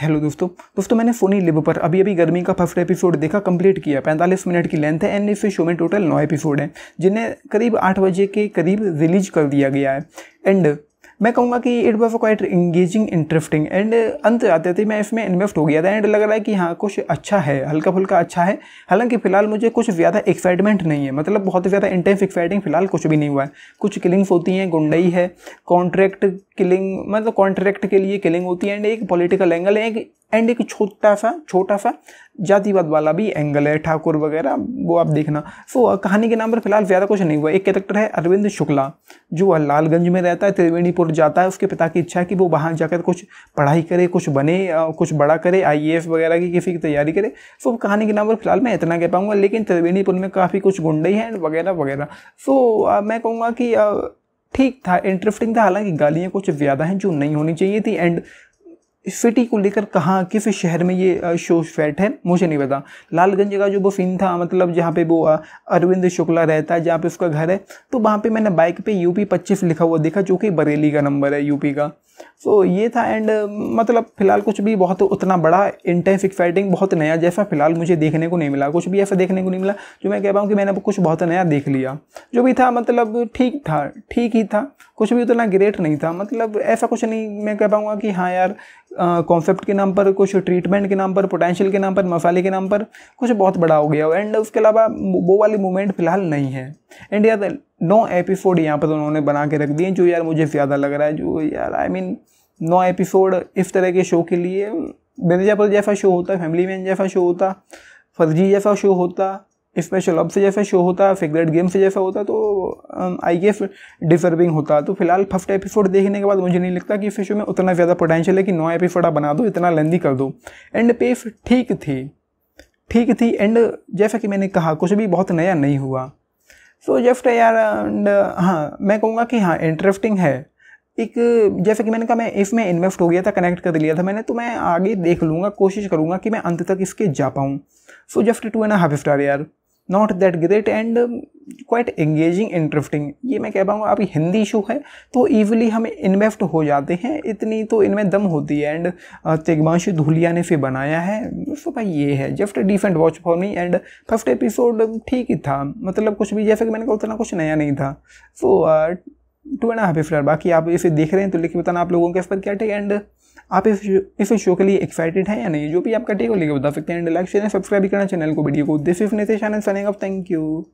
hello दोस्तों दोस्तों मैंने सोनी लिब पर अभी अभी गर्मी का फर्स्ट एपिसोड देखा कंप्लीट किया 45 मिनट की लेंथ है एंड इस शो में टोटल नौ एपिसोड हैं जिन्हें करीब आठ बजे के करीब रिलीज कर दिया गया है एंड मैं कहूँगा कि it was quite engaging interesting and अंत आते आते मैं इसमें इन्वेस्ट हो गया था एंड लग रहा है कि हाँ कुछ अच्छा है हल्का फुल्का अच्छा है हालांकि फिलहाल मुझे कुछ ज़्यादा एक्साइटमेंट नहीं है मतलब बहुत ज़्यादा इंटेंस एक्साइटिंग फिलहाल कुछ भी नहीं हुआ है कुछ किलिंग्स होती हैं गुंडई है कॉन्ट्रैक्ट किलिंग मतलब कॉन्ट्रैक्ट के लिए किलिंग होती है एंड एक पॉलिटिकल एंगल है एक एंड एक छोटा सा छोटा सा जातिवाद वाला भी एंगल है ठाकुर वगैरह वो आप देखना सो so, कहानी के नाम पर फिलहाल ज़्यादा कुछ नहीं हुआ एक कैरेक्टर है अरविंद शुक्ला जो लालगंज में रहता है त्रिवेणीपुर जाता है उसके पिता की इच्छा है कि वो वहाँ जाकर कुछ पढ़ाई करे कुछ बने कुछ बड़ा करे आई वगैरह की किसी की तैयारी करे सो so, कहानी के नाम पर फिलहाल मैं इतना कह पाऊँगा लेकिन त्रिवेणीपुर में काफ़ी कुछ गुंडे हैं वगैरह वगैरह सो मैं कहूँगा कि ठीक था इंटरेस्टिंग था हालांकि गालियाँ कुछ ज़्यादा हैं जो नहीं होनी चाहिए थी एंड सिटी को लेकर कहाँ किस शहर में ये शो फैट है मुझे नहीं पता लालगंज का जो वो सीन था मतलब जहाँ पे वो अरविंद शुक्ला रहता है जहाँ पे उसका घर है तो वहाँ पे मैंने बाइक पे यूपी पच्चीस लिखा हुआ देखा जो कि बरेली का नंबर है यूपी का सो so, ये था एंड uh, मतलब फ़िलहाल कुछ भी बहुत उतना बड़ा इंटेंस एक्साइटिंग बहुत नया जैसा फ़िलहाल मुझे देखने को नहीं मिला कुछ भी ऐसा देखने को नहीं मिला जो मैं कह पाऊँ कि मैंने कुछ बहुत नया देख लिया जो भी था मतलब ठीक था ठीक ही था कुछ भी उतना ग्रेट नहीं था मतलब ऐसा कुछ नहीं मैं कह पाऊँगा कि हाँ यार कॉन्सेप्ट uh, के नाम पर कुछ ट्रीटमेंट के नाम पर पोटेंशियल के नाम पर मसाले के नाम पर कुछ बहुत बड़ा हो गया एंड उसके अलावा वो वाली मूवमेंट फ़िलहाल नहीं है एंड यार नौ एपिसोड यहाँ पर उन्होंने बना के रख दिए जो यार मुझे ज़्यादा लग रहा है जो यार आई I मीन mean, नौ एपिसोड इस तरह के शो के लिए बेदजापुर जैसा शो होता फैमिली मैन जैसा शो होता फर्जी जैसा शो होता स्पेशल अब से जैसा शो होता सिगरेट गेम से जैसा होता तो आई गेस डिजर्विंग होता तो फिलहाल फर्स्ट एपिसोड देखने के बाद मुझे नहीं लगता कि इस शो में उतना ज़्यादा पोटेंशियल है कि नौ एपिसोड आप बना दो इतना लेंदी कर दो एंड पेस ठीक थी ठीक थी एंड जैसा कि मैंने कहा कुछ भी बहुत नया नहीं हुआ सो जस्ट यार एंड हाँ मैं कहूँगा कि हाँ इंटरेस्टिंग है एक जैसे कि मैंने कहा मैं इसमें इन्वेस्ट हो गया था कनेक्ट कर लिया था मैंने तो मैं आगे देख लूँगा कोशिश करूँगा कि मैं अंत तक इसके जा पाऊँ so just two and half star यार not that great and quite engaging interesting ये मैं कह पाऊँगा अभी हिंदी शो है तो ईवली हम इन्वेस्ट हो जाते हैं इतनी तो इनमें दम होती है एंड तेगमांशु धुलिया ने फिर बनाया है सो भाई ये है just different watch for me and first episode ठीक ही था मतलब कुछ भी जैसे कि मैंने कहा उतना कुछ नया नहीं था सो टू एंड हाफ फिलहाल बाकी आप इसे देख रहे हैं तो लिख बताना आप लोगों के इस पर क्या टेक एंड आप इस इस शो के लिए एक्साइटेड हैं या नहीं जो भी आपका टेक हो लेकर बता सकते हैं एंड लाइक शेयर सब्सक्राइब भी करना चैनल को वीडियो को this is Nitesh Anand thank you